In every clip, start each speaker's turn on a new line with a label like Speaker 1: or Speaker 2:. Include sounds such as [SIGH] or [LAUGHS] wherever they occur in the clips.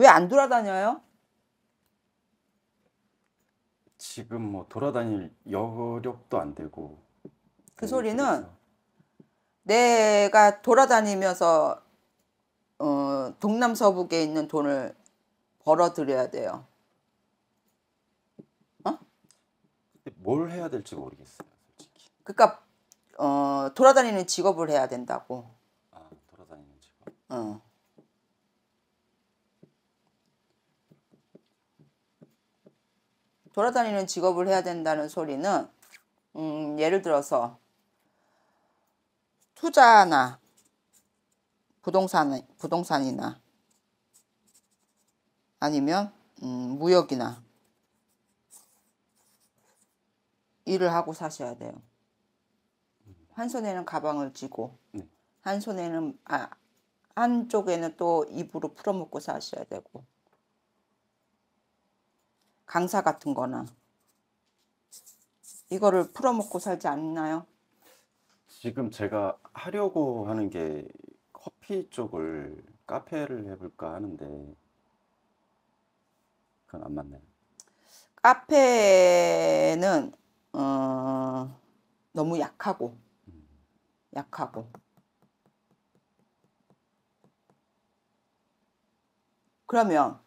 Speaker 1: 왜 안 돌아다녀요?
Speaker 2: 지금 뭐 돌아다닐 여력도 안 되고
Speaker 1: 그 네, 소리는 그래서. 내가 돌아다니면서 어, 동남서북에 있는 돈을 벌어들여야 돼요.
Speaker 2: 어? 뭘
Speaker 1: 해야 될지 모르겠어요, 솔직히. 그러니까 어, 돌아다니는 직업을 해야 된다고.
Speaker 2: 아, 돌아다니는 직업.
Speaker 1: 어. 돌아다니는 직업을 해야 된다는 소리는 음, 예를 들어서 투자나 부동산, 부동산이나 아니면 음, 무역이나 일을 하고 사셔야 돼요. 한 손에는 가방을 쥐고 네. 한 손에는 아, 한쪽에는 또 입으로 풀어먹고 사셔야 되고 강사 같은 거나 이거를 풀어먹고 살지 않나요?
Speaker 2: 지금 제가 하려고 하는 게 커피 쪽을 카페를 해볼까 하는데
Speaker 1: 그건 안 맞나요? 카페는 어, 너무 약하고 음. 약하고 그러면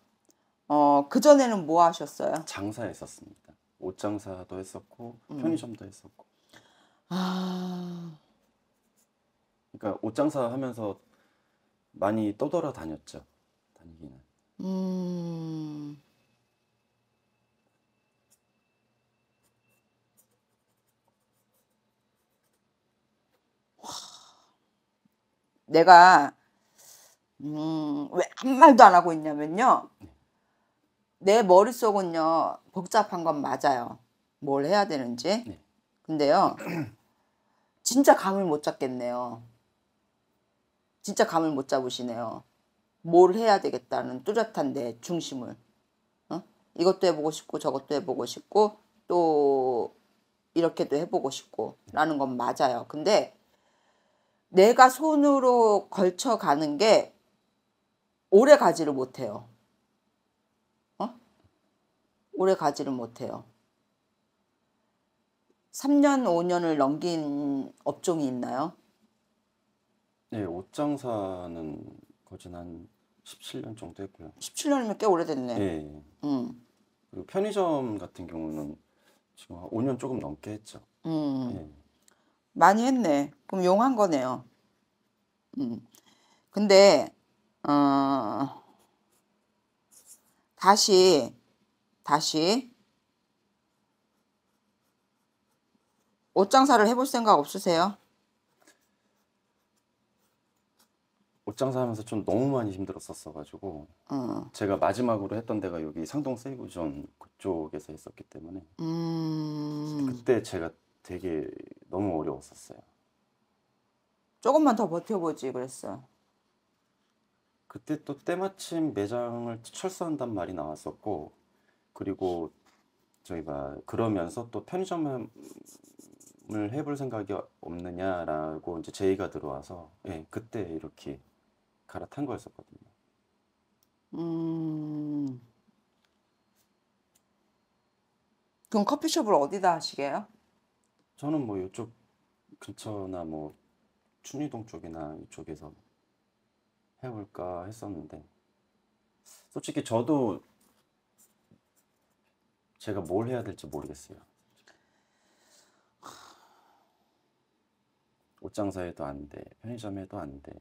Speaker 1: 어, 그전에는 뭐 하셨어요? 장사했었습니다. 옷 장사도 했었고 음. 편의점도 했었고. 아.
Speaker 2: 그러니까 옷 장사 하면서 많이 떠돌아 다녔죠. 다니기는.
Speaker 1: 음. 내가 음, 왜 아무 말도 안 하고 있냐면요. 네. 내 머릿속은요 복잡한 건 맞아요. 뭘 해야 되는지. 네. 근데요 진짜 감을 못 잡겠네요. 진짜 감을 못 잡으시네요. 뭘 해야 되겠다는 뚜렷한 내 중심을. 어? 이것도 해보고 싶고 저것도 해보고 싶고 또 이렇게도 해보고 싶고 라는 건 맞아요. 근데 내가 손으로 걸쳐가는 게 오래 가지를 못해요. 오래 가지를 못해요. 3년, 5년을 넘긴 업종이 있나요?
Speaker 2: 네, 옷장사는 거진 한 17년 정도 했고요.
Speaker 1: 17년이면 꽤 오래됐네. 네. 음.
Speaker 2: 그리고 편의점 같은 경우는 지금 한 5년 조금 넘게 했죠.
Speaker 1: 음. 네. 많이 했네. 그럼 용한 거네요. 음. 근데 어... 다시 다시 옷장사를 해볼 생각 없으세요?
Speaker 2: 옷장사 하면서 좀 너무 많이 힘들었었어가지고 음. 제가 마지막으로 했던 데가 여기 상동 세이브존 그쪽에서 했었기 때문에 음. 그때 제가 되게 너무 어려웠었어요.
Speaker 1: 조금만 더 버텨보지 그랬어.
Speaker 2: 그때 또 때마침 매장을 철수한단 말이 나왔었고 그리고 저희가 그러면서 또 편의점을 해볼 생각이 없느냐라고 이제 제의가 들어와서 예, 그때 이렇게 갈아탄 거였었거든요.
Speaker 1: 음. 그럼 커피숍을 어디다 하시게요?
Speaker 2: 저는 뭐 이쪽 근처나 뭐 춘희동 쪽이나 이쪽에서 해볼까 했었는데 솔직히 저도 제가 뭘 해야 될지 모르겠어요. 옷장사에도 안 돼, 편의점에도 안 돼.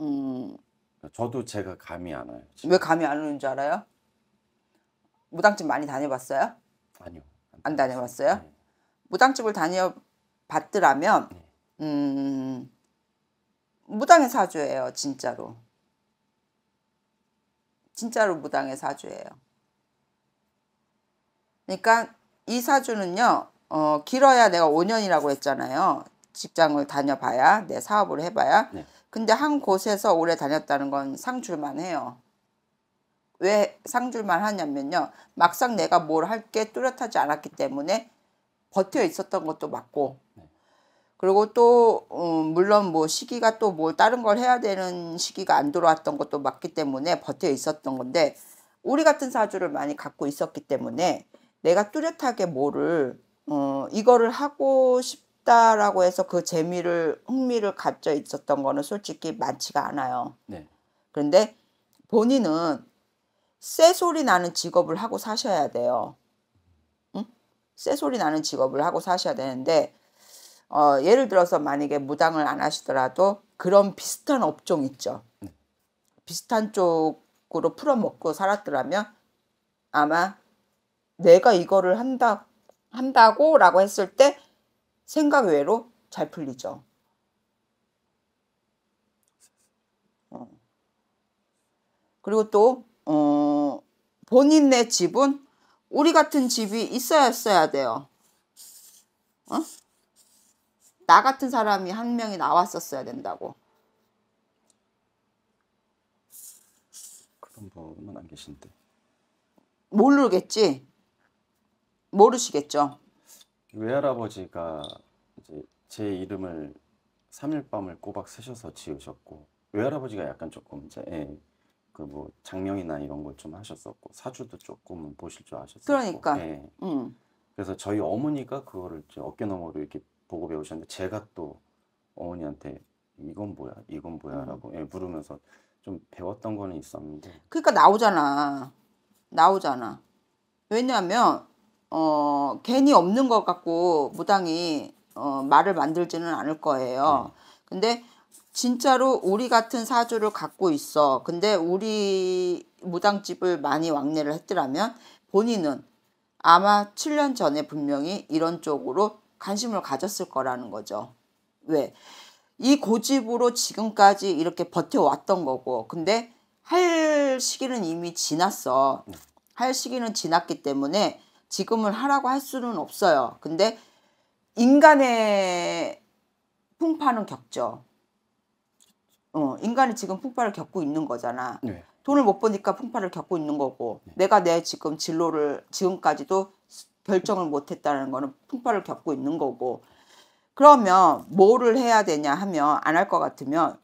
Speaker 2: 음, 저도 제가 감이 안 와요.
Speaker 1: 지금. 왜 감이 안 오는 줄 알아요? 무당집 많이 다녀봤어요? 아니요. 안 다녀봤어요? 네. 무당집을 다녀봤더라면, 네. 음, 무당의 사주예요, 진짜로. 진짜로 무당의 사주예요. 그러니까 이 사주는요. 어, 길어야 내가 5년이라고 했잖아요. 직장을 다녀봐야 내 사업을 해봐야. 네. 근데 한 곳에서 오래 다녔다는 건 상줄만 해요. 왜 상줄만 하냐면요. 막상 내가 뭘 할 게 뚜렷하지 않았기 때문에 버텨 있었던 것도 맞고 네. 그리고 또 음, 물론 뭐 시기가 또뭘 뭐 다른 걸 해야 되는 시기가 안 들어왔던 것도 맞기 때문에 버텨 있었던 건데 우리 같은 사주를 많이 갖고 있었기 때문에 내가 뚜렷하게 뭐를 어, 이거를 하고 싶다라고 해서 그 재미를 흥미를 갖져 있었던 거는 솔직히 많지가 않아요. 네. 그런데 본인은 쇠소리 나는 직업을 하고 사셔야 돼요. 응? 쇠소리 나는 직업을 하고 사셔야 되는데 어, 예를 들어서 만약에 무당을 안 하시더라도 그런 비슷한 업종 있죠. 네. 비슷한 쪽으로 풀어먹고 살았더라면 아마 내가 이거를 한다 한다고라고 했을 때 생각 외로 잘 풀리죠. 어. 그리고 또 어, 본인의 집은 우리 같은 집이 있어야 써야 돼요. 어? 나 같은 사람이 한 명이 나왔었어야 된다고.
Speaker 2: 그런 분은
Speaker 1: 안 계신데. 모르겠지. 모르시겠죠.
Speaker 2: 외할아버지가 이제 제 이름을 3일 밤을 꼬박 쓰셔서 지으셨고 외할아버지가 약간 조금 이제 예, 그뭐 장명이나 이런 걸좀 하셨었고 사주도 조금 보실 줄아셨고 그러니까 예. 음. 그래서 저희 어머니가 그거를 이제 어깨너머로 이렇게 보고 배우셨는데 제가 또 어머니한테 이건 뭐야 이건 뭐야라고 예, 물으면서 좀 배웠던 거는 있었는데
Speaker 1: 그러니까 나오잖아 나오잖아 왜냐하면 어, 괜히 없는 것 같고 무당이 어, 말을 만들지는 않을 거예요. 음. 근데 진짜로 우리 같은 사주를 갖고 있어. 근데 우리 무당집을 많이 왕래를 했더라면 본인은 아마 7년 전에 분명히 이런 쪽으로 관심을 가졌을 거라는 거죠. 왜? 이 고집으로 지금까지 이렇게 버텨왔던 거고. 근데 할 시기는 이미 지났어. 네. 할 시기는 지났기 때문에 지금을 하라고 할 수는 없어요. 근데 인간의 풍파는 겪죠. 어, 인간이 지금 풍파를 겪고 있는 거잖아. 네. 돈을 못 버니까 풍파를 겪고 있는 거고 네. 내가 내 지금 진로를 지금까지도 결정을 못 했다는 거는 풍파를 겪고 있는 거고 그러면 뭐를 해야 되냐 하면 안 할 것 같으면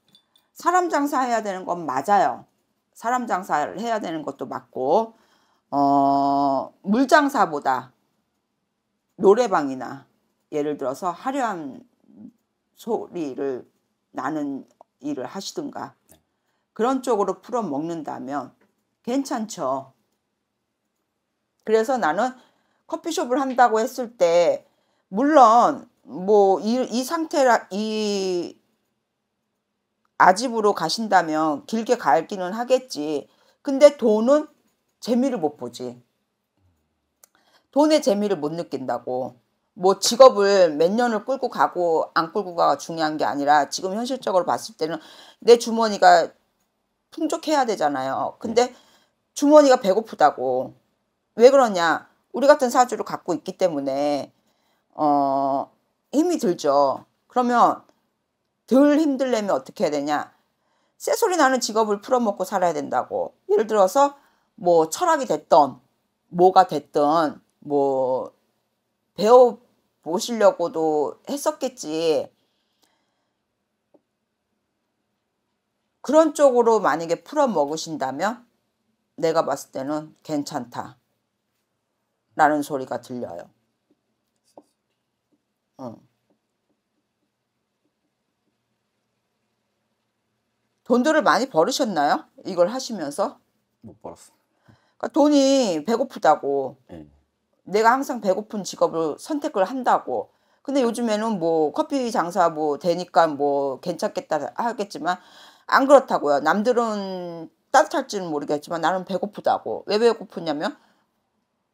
Speaker 1: 사람 장사해야 되는 건 맞아요. 사람 장사를 해야 되는 것도 맞고 어, 물장사보다 노래방이나 예를 들어서 화려한 소리를 나는 일을 하시든가 네. 그런 쪽으로 풀어 먹는다면 괜찮죠. 그래서 나는 커피숍을 한다고 했을 때 물론 뭐이 이 상태라 이 아집으로 가신다면 길게 갈기는 하겠지. 근데 돈은 재미를 못 보지. 돈의 재미를 못 느낀다고. 뭐 직업을 몇 년을 끌고 가고 안 끌고 가가 중요한 게 아니라 지금 현실적으로 봤을 때는 내 주머니가 풍족해야 되잖아요. 근데 네. 주머니가 배고프다고. 왜 그러냐? 우리 같은 사주를 갖고 있기 때문에 어 힘이 들죠. 그러면 덜 힘들려면 어떻게 해야 되냐? 쇠소리 나는 직업을 풀어먹고 살아야 된다고. 예를 들어서 뭐 철학이 됐던 뭐가 됐던 뭐 배워 보시려고도 했었겠지. 그런 쪽으로 만약에 풀어 먹으신다면 내가 봤을 때는 괜찮다. 라는 소리가 들려요. 응. 돈들을 많이 벌으셨나요? 이걸 하시면서? 못 벌었어. 그러니까 돈이 배고프다고 네. 내가 항상 배고픈 직업을 선택을 한다고 근데 요즘에는 뭐 커피 장사 뭐 되니까 뭐 괜찮겠다 하겠지만 안 그렇다고요 남들은 따뜻할지는 모르겠지만 나는 배고프다고 왜 배고프냐면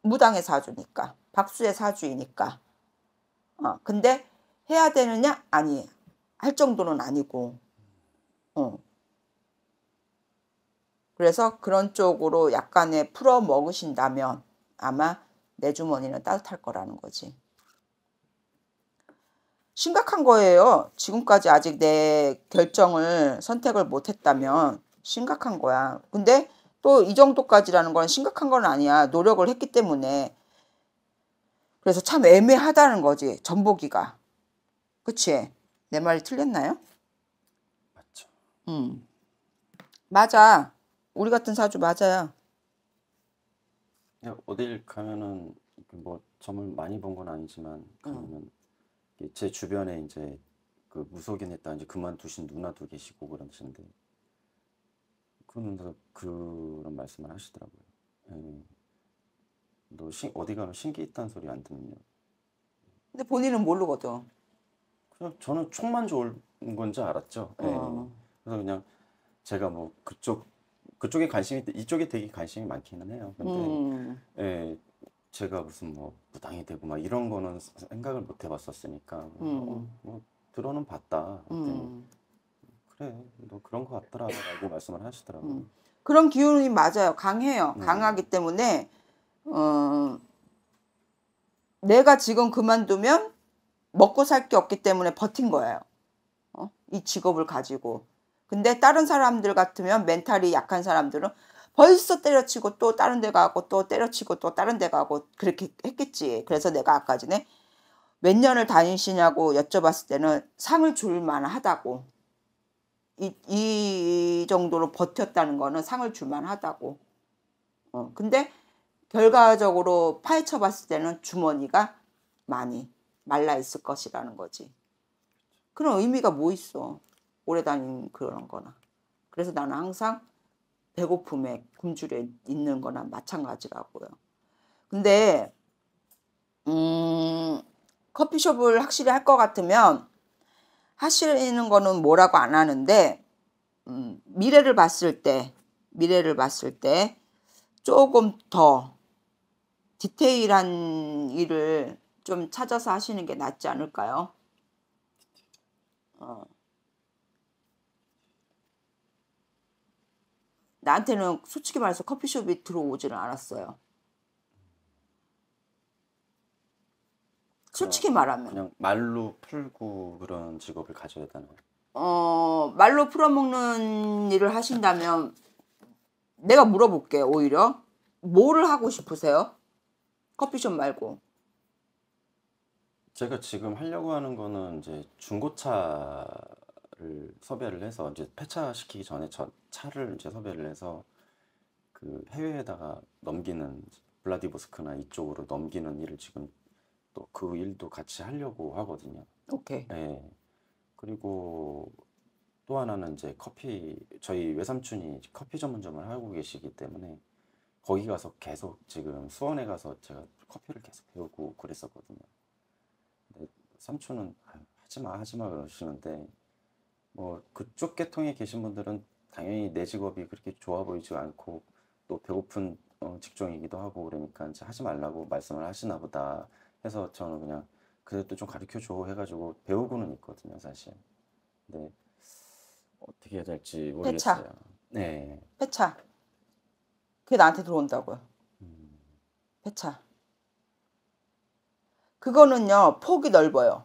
Speaker 1: 무당의 사주니까 박수의 사주이니까 어, 근데 해야 되느냐 아니 할 정도는 아니고 어. 그래서 그런 쪽으로 약간의 풀어 먹으신다면 아마 내 주머니는 따뜻할 거라는 거지. 심각한 거예요. 지금까지 아직 내 결정을 선택을 못했다면 심각한 거야. 근데 또 이 정도까지라는 건 심각한 건 아니야. 노력을 했기 때문에. 그래서 참 애매하다는 거지. 전보기가. 그치? 내 말이 틀렸나요? 맞죠. 음. 맞아. 우리 같은 사주 맞아야.
Speaker 2: 네, 어딜 가면은 뭐 점을 많이 본 건 아니지만 가면은 어. 제 주변에 이제 그 무속인 했다 이제 그만두신 누나도 계시고 그러시는데 그러면서 그런 말씀을 하시더라고요. 예. 너 신, 어디 가면 신기 있다는 소리 안 듣느냐. 근데 본인은 모르거든. 그냥 저는 총만 좋은 건지 알았죠. 예. 어. 그래서 그냥 제가 뭐 그쪽 그쪽에 관심이 이쪽에 되게 관심이 많기는 해요. 근데 음. 예, 제가 무슨 뭐 부당이 되고 막 이런 거는 생각을 못 해봤었으니까 뭐 음. 어, 뭐 들어는 봤다. 음. 그래, 너 그런 거 같더라라고 [LAUGHS] 말씀을 하시더라고요.
Speaker 1: 음. 그런 기운이 맞아요. 강해요. 네. 강하기 때문에 어, 내가 지금 그만두면 먹고 살 게 없기 때문에 버틴 거예요. 어? 이 직업을 가지고 근데 다른 사람들 같으면 멘탈이 약한 사람들은 벌써 때려치고 또 다른 데 가고 또 때려치고 또 다른 데 가고 그렇게 했겠지. 그래서 내가 아까 전에 몇 년을 다니시냐고 여쭤봤을 때는 상을 줄만 하다고. 이, 이 정도로 버텼다는 거는 상을 줄만 하다고. 어, 근데 결과적으로 파헤쳐 봤을 때는 주머니가 많이 말라 있을 것이라는 거지. 그런 의미가 뭐 있어. 오래 다닌 그런 거나 그래서 나는 항상 배고픔에 굶주려 있는 거나 마찬가지라고요. 근데 음, 커피숍을 확실히 할 것 같으면 하시는 거는 뭐라고 안 하는데 음, 미래를 봤을 때 미래를 봤을 때 조금 더 디테일한 일을 좀 찾아서 하시는 게 낫지 않을까요? 어. 나한테는 솔직히 말해서 커피숍이 들어오지는 않았어요. 솔직히 말하면 그냥
Speaker 2: 말로 풀고 그런 직업을 가져야 된는 거예요.
Speaker 1: 어 말로 풀어먹는 일을 하신다면 내가 물어볼게 오히려 뭐를 하고 싶으세요? 커피숍 말고
Speaker 2: 제가 지금 하려고 하는 거는 이제 중고차 차를 섭외를 해서 이제 폐차시키기 전에 저 차를 이제 섭외를 해서 그 해외에다가 넘기는 블라디보스크나 이쪽으로 넘기는 일을 지금 또 그 일도 같이 하려고 하거든요. 오케이. 네. 그리고 또 하나는 이제 커피 저희 외삼촌이 커피 전문점을 하고 계시기 때문에 거기 가서 계속 지금 수원에 가서 제가 커피를 계속 배우고 그랬었거든요. 근데 삼촌은 아, 하지마 하지마 그러시는데 뭐 그쪽 계통에 계신 분들은 당연히 내 직업이 그렇게 좋아 보이지 않고 또 배고픈 어, 직종이기도 하고 그러니까 이제 하지 말라고 말씀을 하시나 보다 해서 저는 그냥 그래도 좀 가르쳐 줘 해가지고 배우고는 있거든요 사실. 근데 어떻게 해야 될지 모르겠어요. 회차. 네.
Speaker 1: 회차. 그게 나한테 들어온다고요. 음. 회차. 그거는요 폭이 넓어요.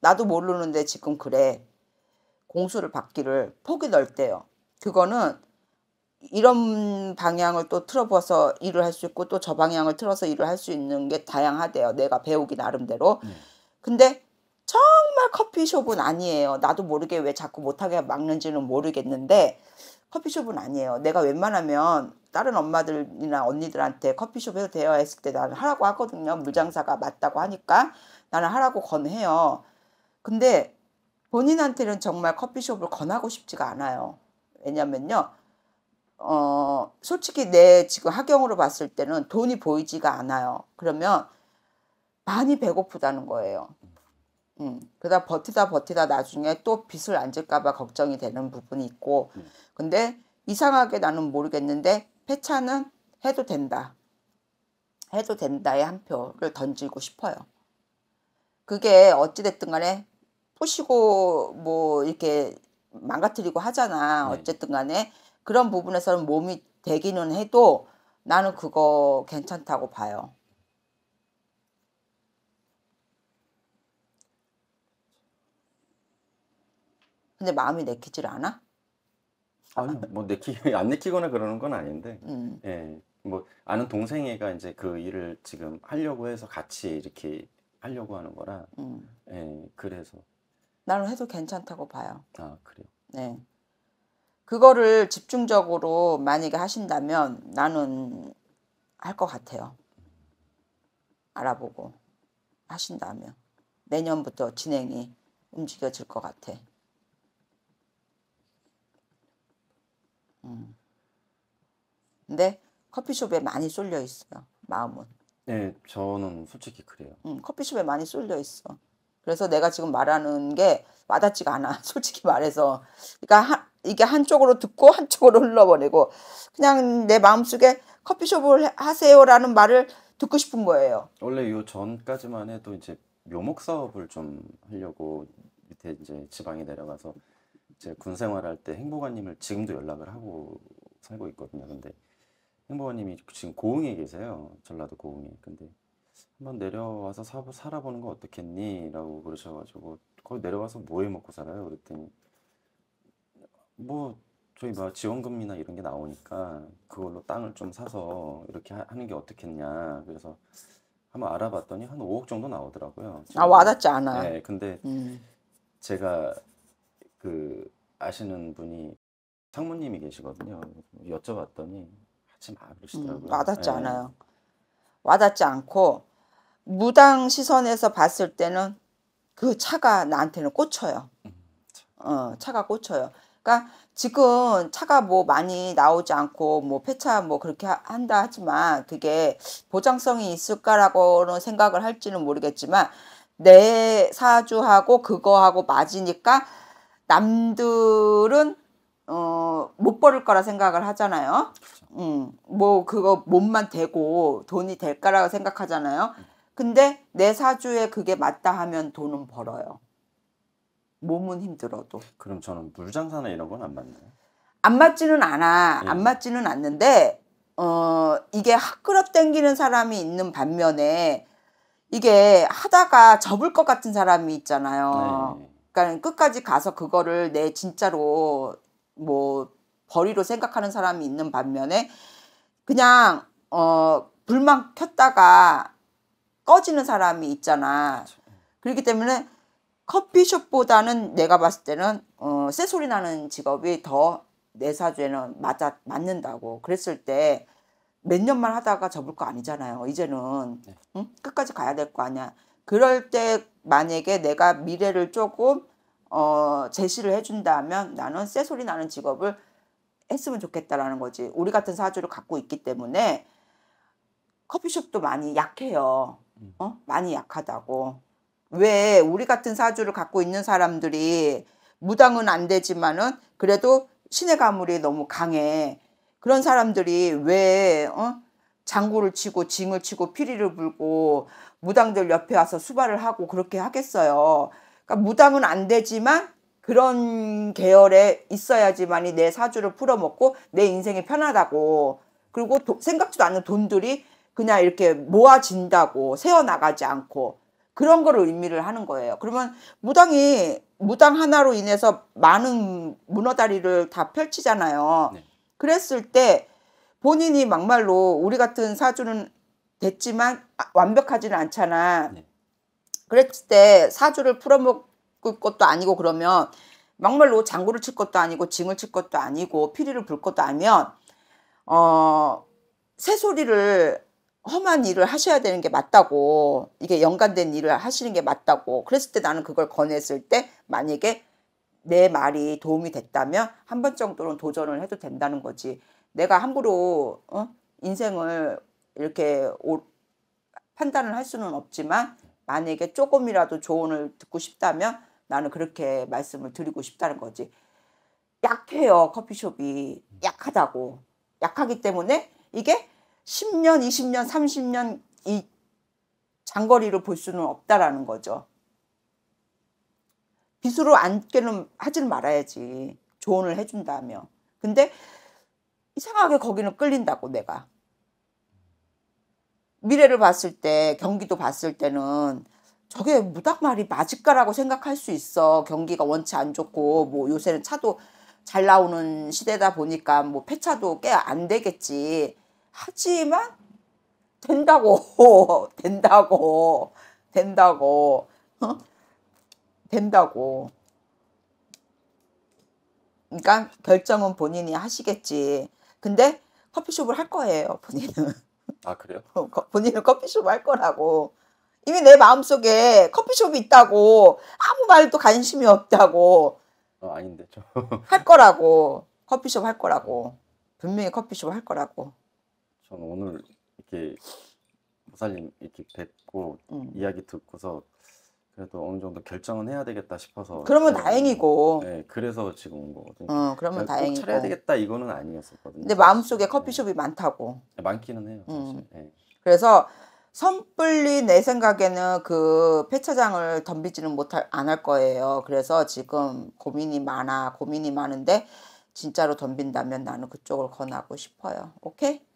Speaker 1: 나도 모르는데 지금 그래. 공수를 받기를 폭이 넓대요. 그거는 이런 방향을 또 틀어봐서 일을 할 수 있고 또 저 방향을 틀어서 일을 할 수 있는 게 다양하대요. 내가 배우기 나름대로. 네. 근데 정말 커피숍은 아니에요. 나도 모르게 왜 자꾸 못하게 막는지는 모르겠는데 커피숍은 아니에요. 내가 웬만하면 다른 엄마들이나 언니들한테 커피숍에서 대여했을 때 나는 하라고 하거든요. 물장사가 맞다고 하니까 나는 하라고 권해요. 근데 본인한테는 정말 커피숍을 권하고 싶지가 않아요. 왜냐면요. 어, 솔직히 내 지금 하경으로 봤을 때는 돈이 보이지가 않아요. 그러면 많이 배고프다는 거예요. 음, 그러다 버티다 버티다 나중에 또 빚을 안 질까봐 걱정이 되는 부분이 있고, 음. 근데 이상하게 나는 모르겠는데, 폐차는 해도 된다. 해도 된다의 한 표를 던지고 싶어요. 그게 어찌됐든 간에 포시고 뭐 이렇게 망가뜨리고 하잖아. 네. 어쨌든 간에 그런 부분에서는 몸이 되기는 해도 나는 그거 괜찮다고 봐요. 근데 마음이 내키질 않아?
Speaker 2: 아니 뭐 내키 안 내키거나 그러는 건 아닌데 음. 예뭐 아는 동생애가 이제 그 일을 지금 하려고 해서 같이 이렇게 하려고 하는 거라 음. 예 그래서
Speaker 1: 나는 해도 괜찮다고 봐요. 아 그래요. 네. 그거를 집중적으로 만약에 하신다면 나는 할 것 같아요. 알아보고 하신다면 내년부터 진행이 움직여질 것 같아. 음. 근데 커피숍에 많이 쏠려 있어요. 마음은.
Speaker 2: 네, 저는 솔직히 그래요.
Speaker 1: 음, 커피숍에 많이 쏠려 있어. 그래서 내가 지금 말하는 게 와닿지가 않아. [LAUGHS] 솔직히 말해서. 그러니까 하, 이게 한쪽으로 듣고 한쪽으로 흘러버리고 그냥 내 마음속에 커피숍을 하세요라는 말을 듣고 싶은 거예요.
Speaker 2: 원래 요 전까지만 해도 이제 묘목 사업을 좀 하려고 밑에 이제 지방에 내려가서 제군 생활할 때 행보관님을 지금도 연락을 하고 살고 있거든요. 근데 행보관님이 지금 고흥에 계세요. 전라도 고흥에. 근데 한번 내려와서 사, 살아보는 거 어떻겠니? 라고 그러셔가지고 거기 내려와서 뭐해 먹고 살아요? 그랬더니 뭐 저희 막 지원금이나 이런 게 나오니까 그걸로 땅을 좀 사서 이렇게 하, 는게 어떻겠냐 그래서 한번 알아봤더니 한 5억 정도 나오더라고요. 아 와닿지 않아. 네, 근데 음. 제가 그 아시는 분이 상무님이 계시거든요. 여쭤봤더니
Speaker 1: 하지 마 아, 그러시더라고요. 음, 와닿지 네. 않아요. 와닿지 않고 무당 시선에서 봤을 때는 그 차가 나한테는 꽂혀요. 어, 차가 꽂혀요. 그러니까 지금 차가 뭐 많이 나오지 않고 뭐 폐차 뭐 그렇게 한다 하지만 그게 보장성이 있을까라고는 생각을 할지는 모르겠지만 내 사주하고 그거하고 맞으니까 남들은 어, 못 벌을 거라 생각을 하잖아요. 그렇죠. 음, 뭐 그거 몸만 되고 돈이 될까라고 생각하잖아요. 근데 내 사주에 그게 맞다 하면 돈은 벌어요. 몸은 힘들어도. 그럼 저는 물장사나 이런 건 안 맞나요? 안 맞지는 않아. 예. 안 맞지는 않는데 어, 이게 학그럽 땡기는 사람이 있는 반면에 이게 하다가 접을 것 같은 사람이 있잖아요. 네. 그러니까 끝까지 가서 그거를 내 진짜로 뭐 벌이로 생각하는 사람이 있는 반면에 그냥 어 불만 켰다가 꺼지는 사람이 있잖아. 그렇죠. 그렇기 때문에 커피숍보다는 내가 봤을 때는 어, 쇠소리 나는 직업이 더 내 사주에는 맞아 맞는다고 그랬을 때 몇 년만 하다가 접을 거 아니잖아요. 이제는 네. 응? 끝까지 가야 될 거 아니야. 그럴 때 만약에 내가 미래를 조금 어, 제시를 해준다면 나는 쇠소리 나는 직업을 했으면 좋겠다라는 거지. 우리 같은 사주를 갖고 있기 때문에 커피숍도 많이 약해요. 음. 어? 많이 약하다고. 왜 우리 같은 사주를 갖고 있는 사람들이 무당은 안 되지만은 그래도 신의 가물이 너무 강해. 그런 사람들이 왜 어? 장구를 치고 징을 치고 피리를 불고 무당들 옆에 와서 수발을 하고 그렇게 하겠어요. 그러니까 무당은 안 되지만 그런 계열에 있어야지만이 내 사주를 풀어먹고 내 인생이 편하다고 그리고 도, 생각지도 않는 돈들이 그냥 이렇게 모아진다고 세어나가지 않고 그런 거를 의미를 하는 거예요. 그러면 무당이 무당 하나로 인해서 많은 문어다리를 다 펼치잖아요. 네. 그랬을 때 본인이 막말로 우리 같은 사주는 됐지만 아, 완벽하지는 않잖아. 네. 그랬을 때 사주를 풀어먹을 것도 아니고 그러면 막말로 장구를 칠 것도 아니고 징을 칠 것도 아니고 피리를 불 것도 아니면 어 새소리를 험한 일을 하셔야 되는 게 맞다고 이게 연관된 일을 하시는 게 맞다고 그랬을 때 나는 그걸 권했을 때 만약에 내 말이 도움이 됐다면 한 번 정도는 도전을 해도 된다는 거지 내가 함부로 어? 인생을 이렇게 오, 판단을 할 수는 없지만 만약에 조금이라도 조언을 듣고 싶다면 나는 그렇게 말씀을 드리고 싶다는 거지. 약해요, 커피숍이. 약하다고. 약하기 때문에 이게 10년, 20년, 30년 이 장거리를 볼 수는 없다라는 거죠. 빚으로 앉게는 하지는 말아야지. 조언을 해준다며. 근데 이상하게 거기는 끌린다고 내가. 미래를 봤을 때 경기도 봤을 때는 저게 무당말이 맞을까라고 생각할 수 있어. 경기가 원치안 좋고 뭐 요새는 차도 잘 나오는 시대다 보니까 뭐 폐차도 꽤 안 되겠지. 하지만 된다고 [LAUGHS] 된다고 된다고 어? 된다고. 그러니까 결정은 본인이 하시겠지. 근데 커피숍을 할 거예요, 본인은. 아 그래요? 어, 본인은 커피숍 할 거라고. 이미 내 마음속에 커피숍이 있다고 아무 말도 관심이 없다고. 어, 아닌데 [LAUGHS] 할 거라고 커피숍 할 거라고 분명히 커피숍 할 거라고.
Speaker 2: 저는 오늘 이렇게 모살님 이렇게 뵙고 음. 이야기 듣고서 그래도 어느 정도 결정은 해야 되겠다 싶어서 그러면 다행이고 네, 그래서 지금 온 거거든요. 어, 그러면 다행이고. 차려야 되겠다 이거는 아니었었거든요. 근데
Speaker 1: 마음속에 커피숍이 예. 많다고. 네, 많기는 해요. 사실. 음. 네. 그래서 선불리 내 생각에는 그 폐차장을 덤비지는 못할 안 할 거예요. 그래서 지금 고민이 많아 고민이 많은데 진짜로 덤빈다면 나는 그쪽을 권하고 싶어요. 오케이?